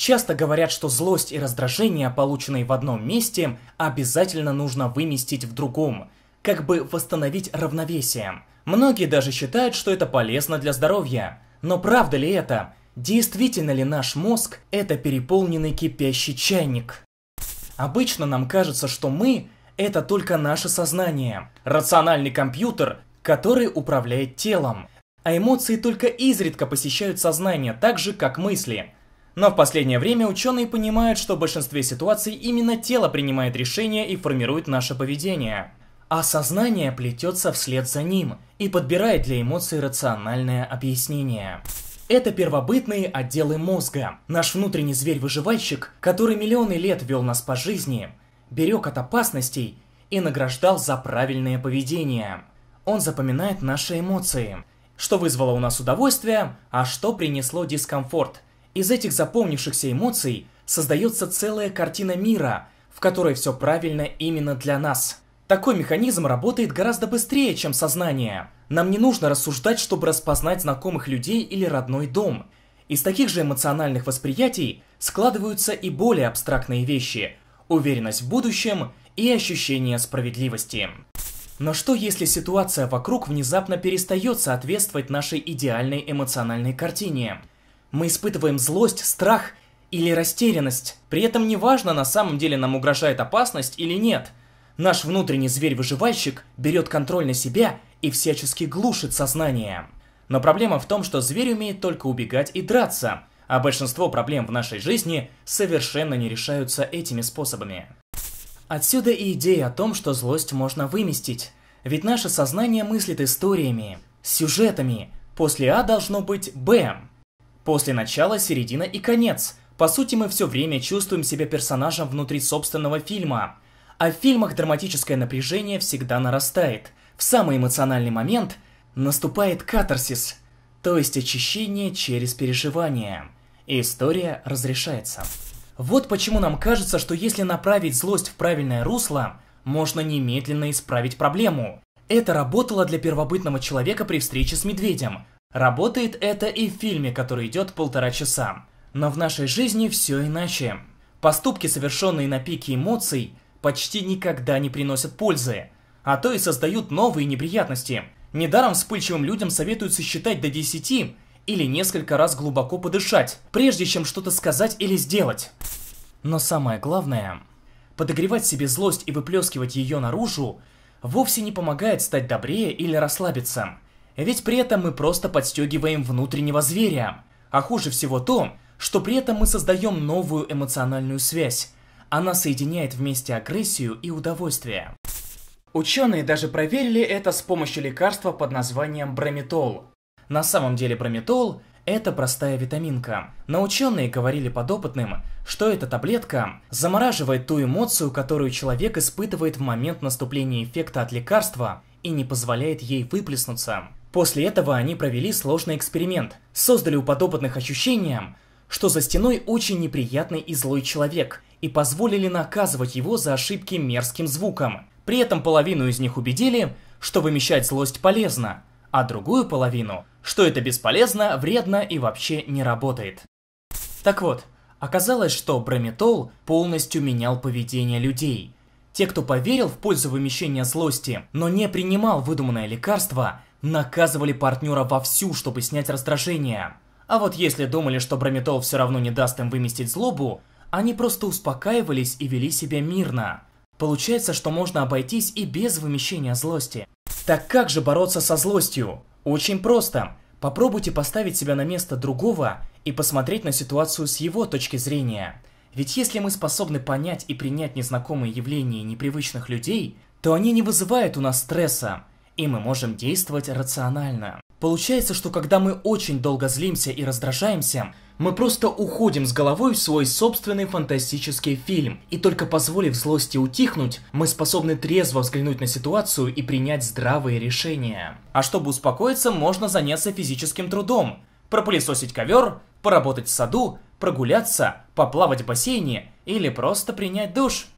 Часто говорят, что злость и раздражение, полученные в одном месте, обязательно нужно выместить в другом, как бы восстановить равновесие. Многие даже считают, что это полезно для здоровья. Но правда ли это? Действительно ли наш мозг – это переполненный кипящий чайник? Обычно нам кажется, что мы – это только наше сознание, рациональный компьютер, который управляет телом. А эмоции только изредка посещают сознание так же, как мысли – но в последнее время ученые понимают, что в большинстве ситуаций именно тело принимает решение и формирует наше поведение. А сознание плетется вслед за ним и подбирает для эмоций рациональное объяснение. Это первобытные отделы мозга. Наш внутренний зверь-выживальщик, который миллионы лет вел нас по жизни, берег от опасностей и награждал за правильное поведение. Он запоминает наши эмоции, что вызвало у нас удовольствие, а что принесло дискомфорт – из этих запомнившихся эмоций создается целая картина мира, в которой все правильно именно для нас. Такой механизм работает гораздо быстрее, чем сознание. Нам не нужно рассуждать, чтобы распознать знакомых людей или родной дом. Из таких же эмоциональных восприятий складываются и более абстрактные вещи – уверенность в будущем и ощущение справедливости. Но что если ситуация вокруг внезапно перестает соответствовать нашей идеальной эмоциональной картине? Мы испытываем злость, страх или растерянность. При этом неважно, на самом деле нам угрожает опасность или нет. Наш внутренний зверь-выживальщик берет контроль на себя и всячески глушит сознание. Но проблема в том, что зверь умеет только убегать и драться, а большинство проблем в нашей жизни совершенно не решаются этими способами. Отсюда и идея о том, что злость можно выместить. Ведь наше сознание мыслит историями, сюжетами. После А должно быть Б. После начала, середина и конец. По сути, мы все время чувствуем себя персонажем внутри собственного фильма. А в фильмах драматическое напряжение всегда нарастает. В самый эмоциональный момент наступает катарсис, то есть очищение через переживание. И история разрешается. Вот почему нам кажется, что если направить злость в правильное русло, можно немедленно исправить проблему. Это работало для первобытного человека при встрече с медведем, Работает это и в фильме, который идет полтора часа. Но в нашей жизни все иначе. Поступки, совершенные на пике эмоций, почти никогда не приносят пользы, а то и создают новые неприятности. Недаром вспыльчивым людям советуется считать до 10 или несколько раз глубоко подышать, прежде чем что-то сказать или сделать. Но самое главное, подогревать себе злость и выплескивать ее наружу вовсе не помогает стать добрее или расслабиться – ведь при этом мы просто подстегиваем внутреннего зверя. А хуже всего то, что при этом мы создаем новую эмоциональную связь. Она соединяет вместе агрессию и удовольствие. Ученые даже проверили это с помощью лекарства под названием Брометол. На самом деле Брометол это простая витаминка. Но ученые говорили подопытным, что эта таблетка замораживает ту эмоцию, которую человек испытывает в момент наступления эффекта от лекарства и не позволяет ей выплеснуться. После этого они провели сложный эксперимент, создали у подопытных ощущением, что за стеной очень неприятный и злой человек, и позволили наказывать его за ошибки мерзким звуком. При этом половину из них убедили, что вымещать злость полезно, а другую половину, что это бесполезно, вредно и вообще не работает. Так вот, оказалось, что брометол полностью менял поведение людей. Те, кто поверил в пользу вымещения злости, но не принимал выдуманное лекарство – наказывали партнера вовсю, чтобы снять раздражение. А вот если думали, что Бромитол все равно не даст им выместить злобу, они просто успокаивались и вели себя мирно. Получается, что можно обойтись и без вымещения злости. Так как же бороться со злостью? Очень просто. Попробуйте поставить себя на место другого и посмотреть на ситуацию с его точки зрения. Ведь если мы способны понять и принять незнакомые явления непривычных людей, то они не вызывают у нас стресса и мы можем действовать рационально. Получается, что когда мы очень долго злимся и раздражаемся, мы просто уходим с головой в свой собственный фантастический фильм, и только позволив злости утихнуть, мы способны трезво взглянуть на ситуацию и принять здравые решения. А чтобы успокоиться, можно заняться физическим трудом, пропылесосить ковер, поработать в саду, прогуляться, поплавать в бассейне или просто принять душ.